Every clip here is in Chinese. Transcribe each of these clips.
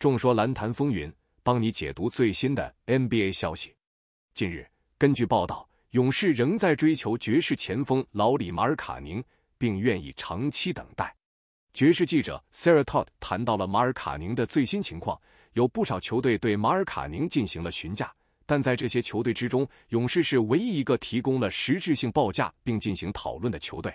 众说篮坛风云，帮你解读最新的 NBA 消息。近日，根据报道，勇士仍在追求爵士前锋老李马尔卡宁，并愿意长期等待。爵士记者 Sarah Todd 谈到了马尔卡宁的最新情况，有不少球队对马尔卡宁进行了询价，但在这些球队之中，勇士是唯一一个提供了实质性报价并进行讨论的球队。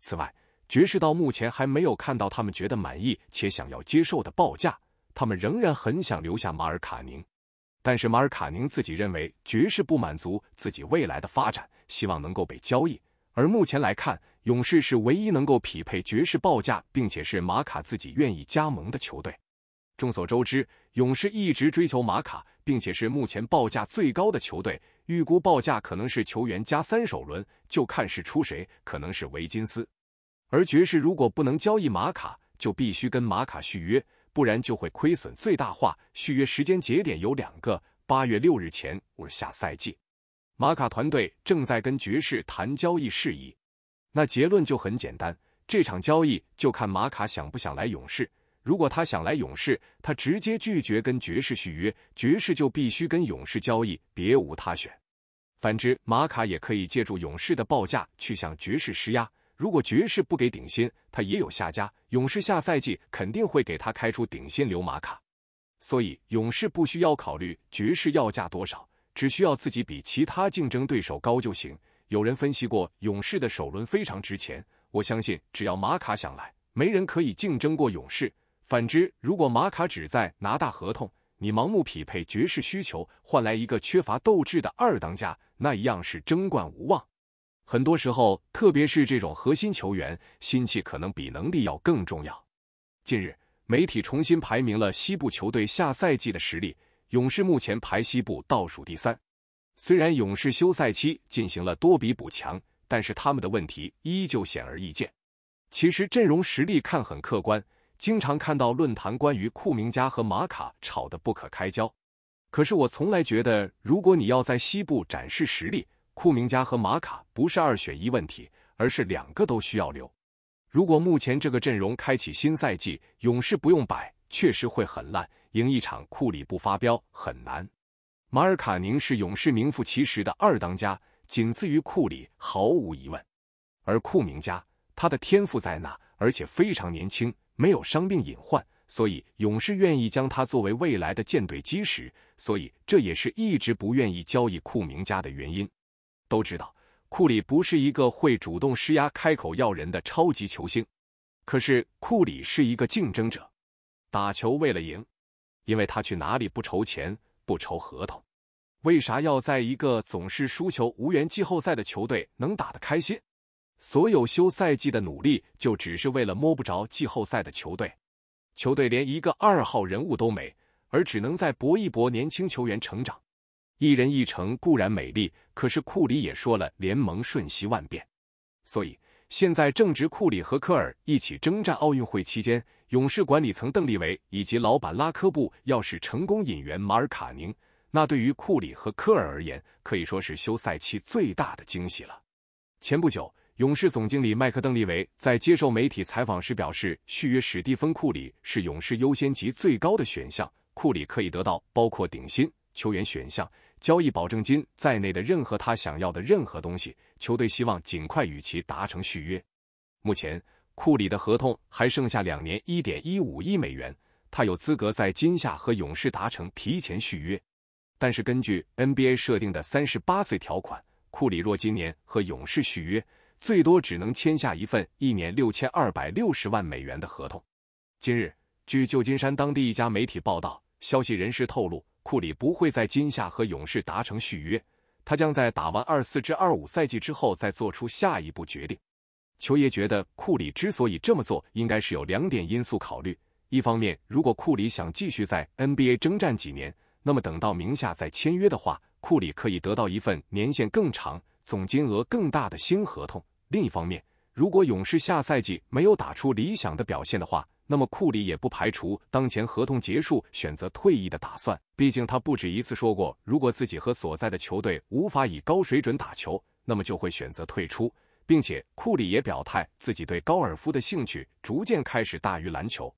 此外，爵士到目前还没有看到他们觉得满意且想要接受的报价。他们仍然很想留下马尔卡宁，但是马尔卡宁自己认为爵士不满足自己未来的发展，希望能够被交易。而目前来看，勇士是唯一能够匹配爵士报价，并且是马卡自己愿意加盟的球队。众所周知，勇士一直追求马卡，并且是目前报价最高的球队，预估报价可能是球员加三首轮，就看是出谁，可能是维金斯。而爵士如果不能交易马卡，就必须跟马卡续约。不然就会亏损最大化。续约时间节点有两个：八月六日前或下赛季。马卡团队正在跟爵士谈交易事宜。那结论就很简单：这场交易就看马卡想不想来勇士。如果他想来勇士，他直接拒绝跟爵士续约，爵士就必须跟勇士交易，别无他选。反之，马卡也可以借助勇士的报价去向爵士施压。如果爵士不给顶薪，他也有下家。勇士下赛季肯定会给他开出顶薪留马卡，所以勇士不需要考虑爵士要价多少，只需要自己比其他竞争对手高就行。有人分析过，勇士的首轮非常值钱，我相信只要马卡想来，没人可以竞争过勇士。反之，如果马卡只在拿大合同，你盲目匹配爵士需求，换来一个缺乏斗志的二当家，那一样是争冠无望。很多时候，特别是这种核心球员，心气可能比能力要更重要。近日，媒体重新排名了西部球队下赛季的实力，勇士目前排西部倒数第三。虽然勇士休赛期进行了多笔补强，但是他们的问题依旧显而易见。其实阵容实力看很客观，经常看到论坛关于库明加和马卡吵得不可开交。可是我从来觉得，如果你要在西部展示实力，库明加和马卡不是二选一问题，而是两个都需要留。如果目前这个阵容开启新赛季，勇士不用摆，确实会很烂，赢一场库里不发飙很难。马尔卡宁是勇士名副其实的二当家，仅次于库里，毫无疑问。而库明加，他的天赋在那，而且非常年轻，没有伤病隐患，所以勇士愿意将他作为未来的舰队基石。所以这也是一直不愿意交易库明加的原因。都知道，库里不是一个会主动施压、开口要人的超级球星。可是，库里是一个竞争者，打球为了赢。因为他去哪里不筹钱、不筹合同，为啥要在一个总是输球、无缘季后赛的球队能打得开心？所有休赛季的努力，就只是为了摸不着季后赛的球队。球队连一个二号人物都没，而只能在搏一搏，年轻球员成长。一人一城固然美丽，可是库里也说了，联盟瞬息万变。所以现在正值库里和科尔一起征战奥运会期间，勇士管理层邓利维以及老板拉科布要是成功引援马尔卡宁，那对于库里和科尔而言，可以说是休赛期最大的惊喜了。前不久，勇士总经理麦克邓利维在接受媒体采访时表示，续约史蒂芬库里是勇士优先级最高的选项，库里可以得到包括顶薪、球员选项。交易保证金在内的任何他想要的任何东西，球队希望尽快与其达成续约。目前，库里的合同还剩下两年，一点一五亿美元，他有资格在今夏和勇士达成提前续约。但是，根据 NBA 设定的三十八岁条款，库里若今年和勇士续约，最多只能签下一份一年六千二百六十万美元的合同。今日，据旧金山当地一家媒体报道，消息人士透露。库里不会在今夏和勇士达成续约，他将在打完二四至二五赛季之后再做出下一步决定。球爷觉得，库里之所以这么做，应该是有两点因素考虑：一方面，如果库里想继续在 NBA 征战几年，那么等到明夏再签约的话，库里可以得到一份年限更长、总金额更大的新合同；另一方面，如果勇士下赛季没有打出理想的表现的话。那么库里也不排除当前合同结束选择退役的打算，毕竟他不止一次说过，如果自己和所在的球队无法以高水准打球，那么就会选择退出。并且库里也表态，自己对高尔夫的兴趣逐渐开始大于篮球。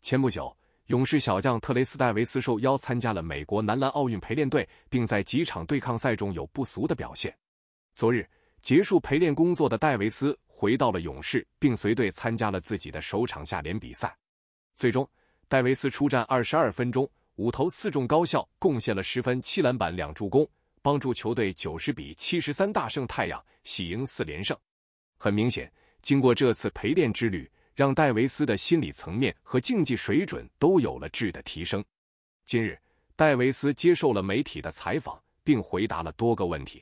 前不久，勇士小将特雷斯戴维斯受邀参加了美国男篮奥运陪练队，并在几场对抗赛中有不俗的表现。昨日结束陪练工作的戴维斯。回到了勇士，并随队参加了自己的首场下联比赛。最终，戴维斯出战二十二分钟，五投四中高效，贡献了十分七篮板两助攻，帮助球队九十比七十三大胜太阳，喜迎四连胜。很明显，经过这次陪练之旅，让戴维斯的心理层面和竞技水准都有了质的提升。今日，戴维斯接受了媒体的采访，并回答了多个问题。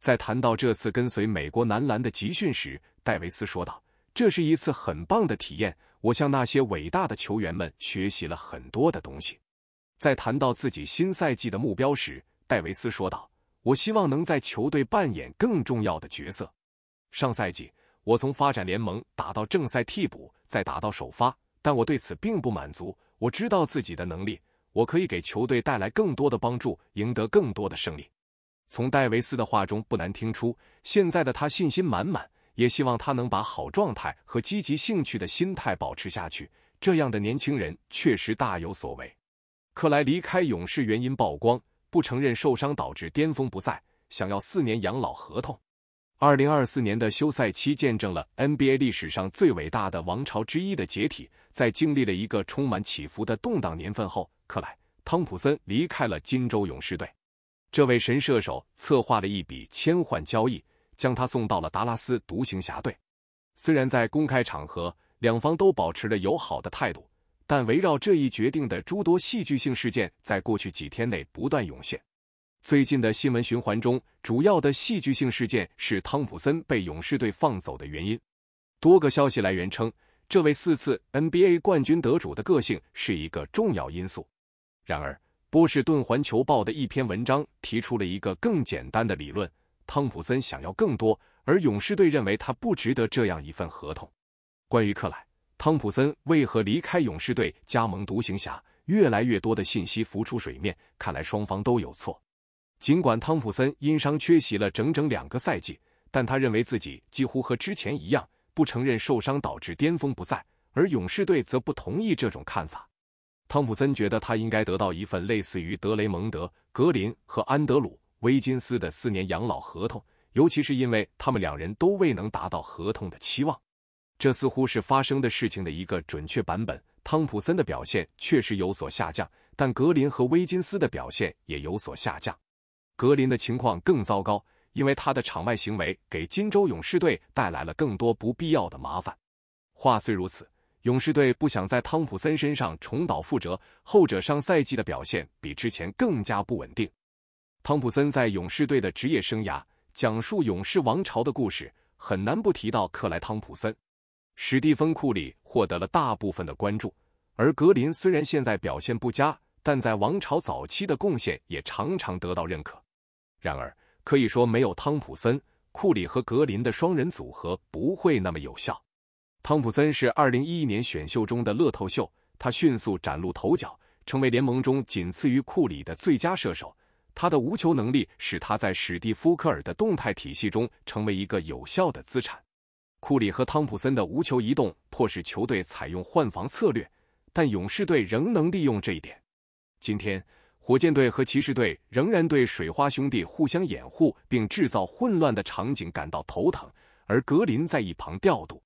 在谈到这次跟随美国男篮的集训时，戴维斯说道：“这是一次很棒的体验，我向那些伟大的球员们学习了很多的东西。”在谈到自己新赛季的目标时，戴维斯说道：“我希望能在球队扮演更重要的角色。上赛季我从发展联盟打到正赛替补，再打到首发，但我对此并不满足。我知道自己的能力，我可以给球队带来更多的帮助，赢得更多的胜利。”从戴维斯的话中不难听出，现在的他信心满满。也希望他能把好状态和积极兴趣的心态保持下去。这样的年轻人确实大有所为。克莱离开勇士原因曝光，不承认受伤导致巅峰不在，想要四年养老合同。二零二四年的休赛期见证了 NBA 历史上最伟大的王朝之一的解体。在经历了一个充满起伏的动荡年份后，克莱·汤普森离开了金州勇士队。这位神射手策划了一笔签换交易。将他送到了达拉斯独行侠队。虽然在公开场合，两方都保持了友好的态度，但围绕这一决定的诸多戏剧性事件在过去几天内不断涌现。最近的新闻循环中，主要的戏剧性事件是汤普森被勇士队放走的原因。多个消息来源称，这位四次 NBA 冠军得主的个性是一个重要因素。然而，波士顿环球报的一篇文章提出了一个更简单的理论。汤普森想要更多，而勇士队认为他不值得这样一份合同。关于克莱，汤普森为何离开勇士队加盟独行侠？越来越多的信息浮出水面，看来双方都有错。尽管汤普森因伤缺席了整整两个赛季，但他认为自己几乎和之前一样，不承认受伤导致巅峰不在。而勇士队则不同意这种看法。汤普森觉得他应该得到一份类似于德雷蒙德、格林和安德鲁。威金斯的四年养老合同，尤其是因为他们两人都未能达到合同的期望，这似乎是发生的事情的一个准确版本。汤普森的表现确实有所下降，但格林和威金斯的表现也有所下降。格林的情况更糟糕，因为他的场外行为给金州勇士队带来了更多不必要的麻烦。话虽如此，勇士队不想在汤普森身上重蹈覆辙，后者上赛季的表现比之前更加不稳定。汤普森在勇士队的职业生涯，讲述勇士王朝的故事，很难不提到克莱·汤普森。史蒂芬·库里获得了大部分的关注，而格林虽然现在表现不佳，但在王朝早期的贡献也常常得到认可。然而，可以说没有汤普森、库里和格林的双人组合不会那么有效。汤普森是二零一一年选秀中的乐透秀，他迅速崭露头角，成为联盟中仅次于库里的最佳射手。他的无球能力使他在史蒂夫·科尔的动态体系中成为一个有效的资产。库里和汤普森的无球移动迫使球队采用换防策略，但勇士队仍能利用这一点。今天，火箭队和骑士队仍然对水花兄弟互相掩护并制造混乱的场景感到头疼，而格林在一旁调度。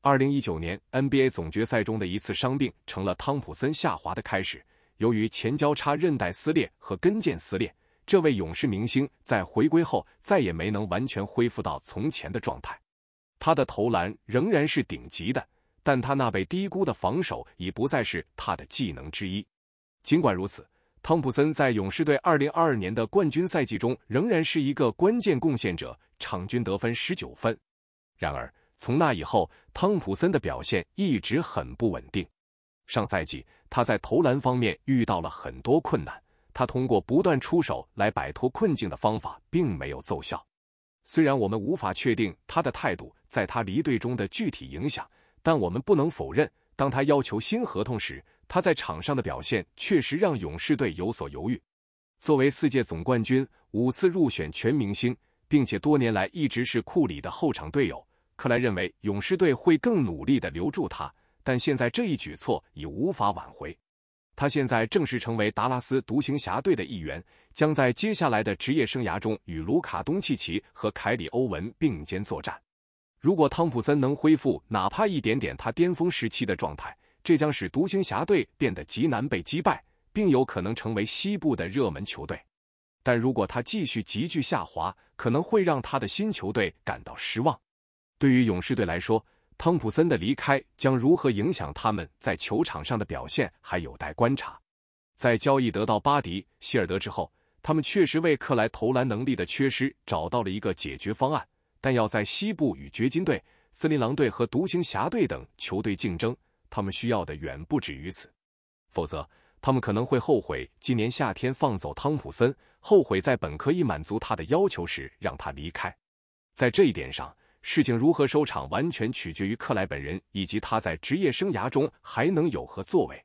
二零一九年 NBA 总决赛中的一次伤病成了汤普森下滑的开始，由于前交叉韧带撕裂和跟腱撕裂。这位勇士明星在回归后，再也没能完全恢复到从前的状态。他的投篮仍然是顶级的，但他那被低估的防守已不再是他的技能之一。尽管如此，汤普森在勇士队2022年的冠军赛季中仍然是一个关键贡献者，场均得分19分。然而，从那以后，汤普森的表现一直很不稳定。上赛季，他在投篮方面遇到了很多困难。他通过不断出手来摆脱困境的方法并没有奏效。虽然我们无法确定他的态度在他离队中的具体影响，但我们不能否认，当他要求新合同时，他在场上的表现确实让勇士队有所犹豫。作为四届总冠军、五次入选全明星，并且多年来一直是库里的后场队友，克莱认为勇士队会更努力的留住他，但现在这一举措已无法挽回。他现在正式成为达拉斯独行侠队的一员，将在接下来的职业生涯中与卢卡·东契奇和凯里·欧文并肩作战。如果汤普森能恢复哪怕一点点他巅峰时期的状态，这将使独行侠队变得极难被击败，并有可能成为西部的热门球队。但如果他继续急剧下滑，可能会让他的新球队感到失望。对于勇士队来说，汤普森的离开将如何影响他们在球场上的表现，还有待观察。在交易得到巴迪·希尔德之后，他们确实为克莱投篮能力的缺失找到了一个解决方案。但要在西部与掘金队、森林狼队和独行侠队等球队竞争，他们需要的远不止于此。否则，他们可能会后悔今年夏天放走汤普森，后悔在本可以满足他的要求时让他离开。在这一点上，事情如何收场，完全取决于克莱本人以及他在职业生涯中还能有何作为。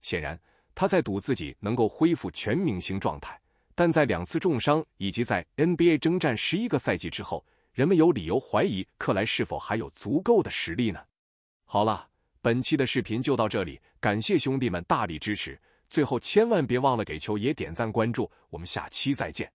显然，他在赌自己能够恢复全明星状态，但在两次重伤以及在 NBA 征战十一个赛季之后，人们有理由怀疑克莱是否还有足够的实力呢？好了，本期的视频就到这里，感谢兄弟们大力支持，最后千万别忘了给球爷点赞关注，我们下期再见。